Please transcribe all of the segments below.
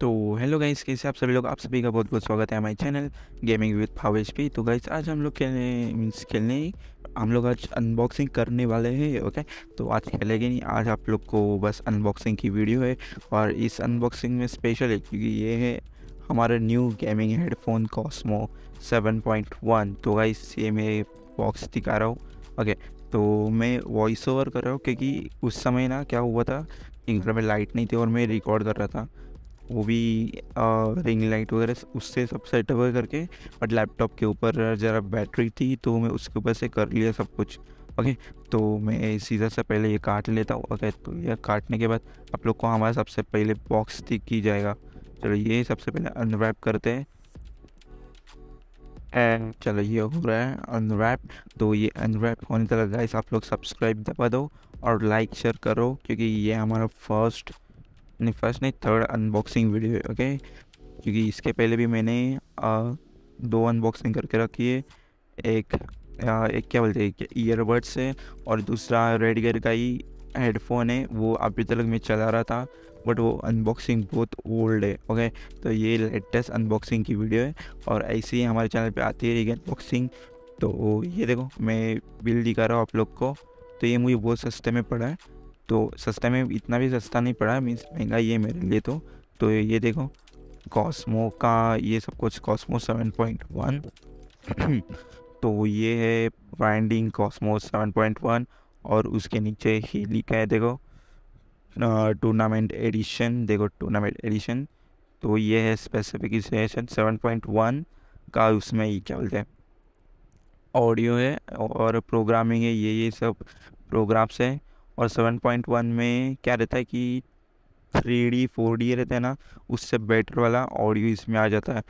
तो hello guys कैसे आप सभी लोग आप सभी का बहुत बहुत स्वागत है हमारे चैनल गेमिंग विद फावेज पे तो गाइस आज हम लोग खेलने मीन्स खेलने हम लोग आज अनबॉक्सिंग करने वाले हैं ओके तो आज खेलेंगे नहीं आज आप लोग को बस अनबॉक्सिंग की वीडियो है और इस अनबॉक्सिंग में स्पेशल है क्योंकि ये है हमारे new gaming headphone Cosmo one तो गाइस ये मैं बॉक्स दिखा रहा हूँ ओके तो मैं वॉइस ओवर कर रहा हूँ क्योंकि उस समय ना क्या हुआ था इंटर में लाइट नहीं थी और मैं रिकॉर्ड कर रहा था वो भी रिंग लाइट वगैरह उससे सब सेटअप करके बट लैपटॉप के ऊपर ज़रा बैटरी थी तो मैं उसके ऊपर से कर लिया सब कुछ ओके तो मैं सीधा सा पहले ये काट लेता हूँ ओके तो ये काटने के बाद आप लोग को हमारा सबसे पहले बॉक्स ठीक की जाएगा चलो ये सबसे पहले अनवैप करते हैं एंड चलो ये हो रहा है अनवैप तो ये अनवैप होने तक गाइस आप लोग सब्सक्राइब दबा दो और लाइक शेयर करो क्योंकि ये हमारा फर्स्ट नहीं फर्स्ट नहीं थर्ड अनबॉक्सिंग वीडियो है ओके क्योंकि इसके पहले भी मैंने आ, दो अनबॉक्सिंग करके रखी है एक आ, एक क्या बोलते हैं ईयरबड्स है और दूसरा रेड गियर का ही हेडफोन है वो अभी तक मैं चला रहा था बट वो अनबॉक्सिंग बहुत ओल्ड है ओके तो ये लेटेस्ट अनबॉक्सिंग की वीडियो है और ऐसे ही हमारे चैनल पे आती रहेगी अनबॉक्सिंग तो ये देखो मैं बिल दिखा रहा हूँ आप लोग को तो ये मुझे बहुत सस्ते में पड़ा है तो सस्ते में इतना भी सस्ता नहीं पड़ा मीन्स महंगा ये मेरे लिए तो तो ये देखो कॉस्मो का ये सब कुछ कॉस्मो सेवन पॉइंट वन तो ये है branding Cosmo seven point one और उसके नीचे हेली का है देखो टूर्नामेंट एडिशन देखो टूर्नामेंट एडिशन तो ये है स्पेसिफिक सेवन पॉइंट वन का उसमें ही क्या बोलते हैं ऑडियो है और प्रोग्रामिंग है ये ये सब प्रोग्राम्स हैं और 7.1 में क्या रहता है कि थ्री डी फोर डी रहता है ना उससे बेटर वाला ऑडियो इसमें आ जाता है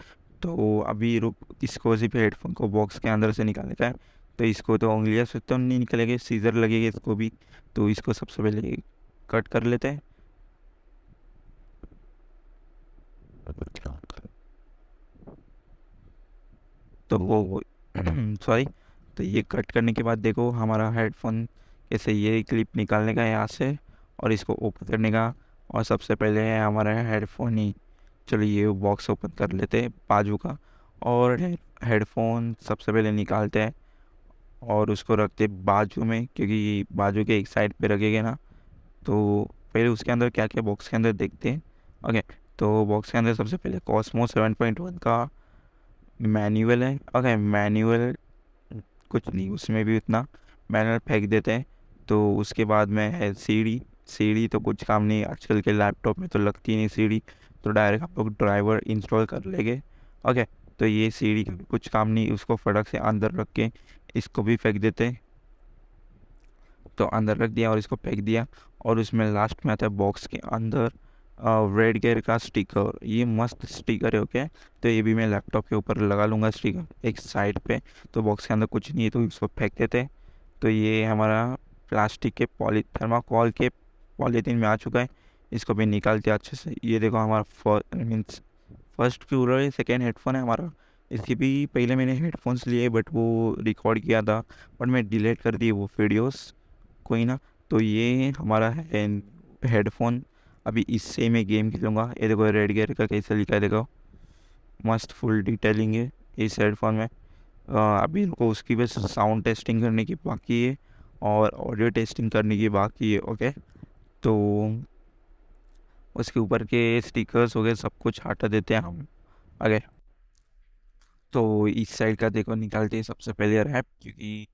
तो अभी रुक इसको सिर्फ हेडफोन को बॉक्स के अंदर से निकाल लेता है तो इसको तो उंगलियाँ से तो नहीं निकलेगी सीज़र लगेगा इसको भी तो इसको सबसे पहले कट कर लेते हैं तो वो सॉरी तो ये कट करने के बाद देखो हमारा हेडफोन इसे ये क्लिप निकालने का यहाँ से और इसको ओपन करने का और सबसे पहले है हमारा हेडफोन ही चलो ये बॉक्स ओपन कर लेते हैं बाजू का और हेडफोन सबसे पहले निकालते हैं और उसको रखते बाजू में क्योंकि बाजू के एक साइड पे रखेंगे ना तो पहले उसके अंदर क्या क्या बॉक्स के अंदर देखते हैं ओके तो बॉक्स के अंदर सबसे पहले कॉस्मो सेवन पॉइंट वन का मैनुअल है ओके मैनुअल कुछ नहीं उसमें भी उतना मैनुअल फेंक देते हैं तो उसके बाद में है सीढ़ी सीढ़ी तो कुछ काम नहीं आजकल के लैपटॉप में तो लगती नहीं सीढ़ी तो डायरेक्ट आप लोग ड्राइवर इंस्टॉल कर लेंगे ओके तो ये सीढ़ी का कुछ काम नहीं उसको फटक से अंदर रख के इसको भी फेंक देते तो अंदर रख दिया और इसको फेंक दिया और उसमें लास्ट में आता है बॉक्स के अंदर रेड गेयर का स्टिकर ये मस्त स्टिकर है ओके तो ये भी मैं लैपटॉप के ऊपर लगा लूँगा स्टिकर एक साइड पे तो बॉक्स के अंदर कुछ नहीं है तो इसको फेंक देते तो ये हमारा प्लास्टिक के पॉली थर्माकोल के पॉलीथीन में आ चुका है इसको भी निकाल दिया अच्छे से ये देखो हमारा मीन्स फर्स्ट क्यूलर है सेकेंड हेडफोन है हमारा इसके भी पहले मैंने हेडफोन्स लिए बट वो रिकॉर्ड किया था बट मैं डिलीट कर दी वो वीडियोस कोई ना तो ये हमारा है हेडफोन अभी इससे मैं गेम खेलूँगा ये देखो रेड गेयर का कैसे लिखा है देखो मस्त फुल डिटेलिंग है इस हेडफोन में आ, अभी उसकी बस साउंड टेस्टिंग करने की बाकी है और ऑडियो टेस्टिंग करने की बाकी है ओके तो उसके ऊपर के स्टिकर्स वगैरह सब कुछ हटा देते हैं हम ओके तो इस साइड का देखो निकालते हैं सबसे पहले रैप क्योंकि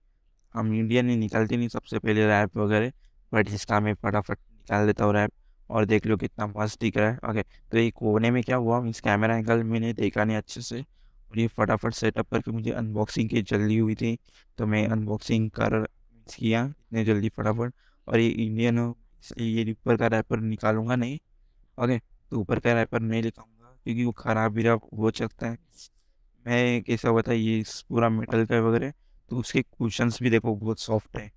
हम इंडिया ने निकालते नहीं सबसे पहले रैप वगैरह बट इसका मैं फटाफट निकाल देता हूँ रैप और देख लो कितना मस्त दिख रहा है ओके तो ये कोने में क्या हुआ इस कैमरा एंगल मैंने देखा नहीं अच्छे से और ये फटाफट सेटअप करके मुझे अनबॉक्सिंग की जल्दी हुई थी तो मैं अनबॉक्सिंग कर किया इतने जल्दी फटाफट और ये इंडियन हो इसलिए ये ऊपर का रैपर निकालूंगा नहीं ओके तो ऊपर का रैपर नहीं लिखाऊंगा क्योंकि वो खराब भी हो सकता है मैं कैसा बता ये पूरा मेटल का वगैरह तो उसके क्वेश्चन भी देखो बहुत सॉफ्ट है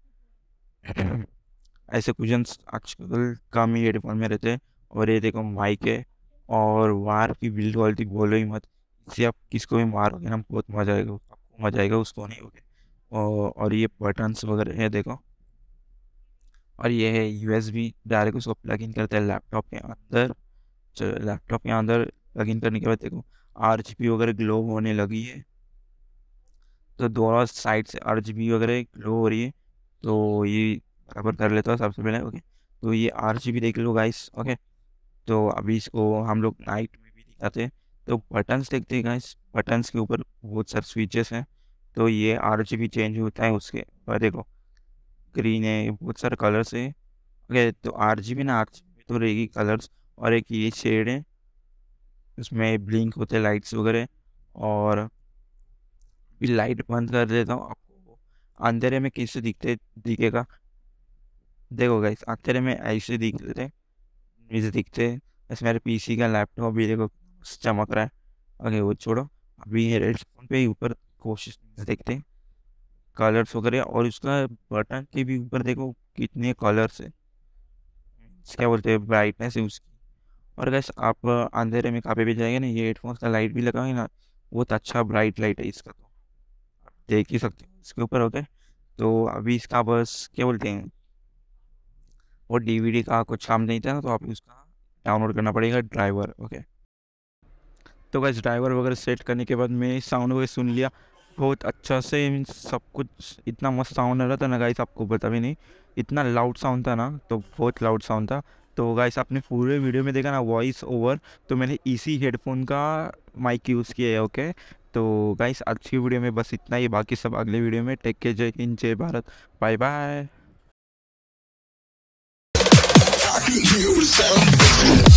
ऐसे क्वेश्चन आजकल कम ही हेडफोन में रहते हैं और ये देखो माइक है और वार की बिल्ड क्वालिटी बोलो ही मत इससे आप किसको भी मारोगे ना बहुत मजा आएगा आपको मजा आएगा उसको नहीं होगा और ये बटन्स वगैरह है देखो और ये है यूएसबी डायरेक्ट उसको प्लग इन करते हैं लैपटॉप के अंदर लैपटॉप तो के अंदर प्लग इन करने के बाद देखो आर जी बी वगैरह ग्लो होने लगी है तो दोनों साइड से आर जी बी वगैरह ग्लो हो रही है तो ये बराबर कर लेता हूँ सबसे पहले ओके तो ये आर जी बी देख लो गाइस ओके तो अभी इसको हम लोग नाइट में भी दिखाते हैं तो बटन्स देखते हैं गाइस बटन्स के ऊपर बहुत सारे स्विचेस हैं तो ये आर जी बी चेंज होता है उसके और देखो ग्रीन है बहुत सारे कलर्स है ओके तो आर जी बी ना आर जी तो रहेगी कलर्स और एक ये शेड है उसमें ब्लिंक होते हैं लाइट्स वगैरह और भी लाइट बंद कर देता हूँ आपको अंधेरे में कैसे दिखते दिखेगा देखो गाइस अंधेरे में ऐसे दिखते ऐसे दिखते ऐसे मेरे पीसी का लैपटॉप भी देखो चमक रहा है ओके वो छोड़ो अभी रेड फोन पे ऊपर कोशिश देखते हैं कलर्स वगैरह और इसका बटन के भी ऊपर देखो कितने कलर्स है क्या बोलते हैं ब्राइटनेस है उसकी और गैस आप अंधेरे में काफ़ी भी जाएंगे ना ये हेडफोन्स का लाइट भी लगाएंगे ना बहुत अच्छा ब्राइट लाइट है इसका तो आप देख ही सकते हैं इसके ऊपर होते तो अभी इसका बस क्या बोलते हैं वो डीवीडी का कुछ काम नहीं था ना तो आप उसका डाउनलोड करना पड़ेगा ड्राइवर ओके तो बस ड्राइवर वगैरह सेट करने के बाद मैं साउंड वगैरह सुन लिया बहुत अच्छा से सब कुछ इतना मस्त साउंड आ रहा था ना गाइस आपको पता भी नहीं इतना लाउड साउंड था ना तो बहुत लाउड साउंड था तो गाइस आपने पूरे वीडियो में देखा ना वॉइस ओवर तो मैंने इसी हेडफोन का माइक यूज़ किया है ओके तो गाइस आज की वीडियो में बस इतना ही बाकी सब अगले वीडियो में टेक के जय हिंद जय भारत बाय बाय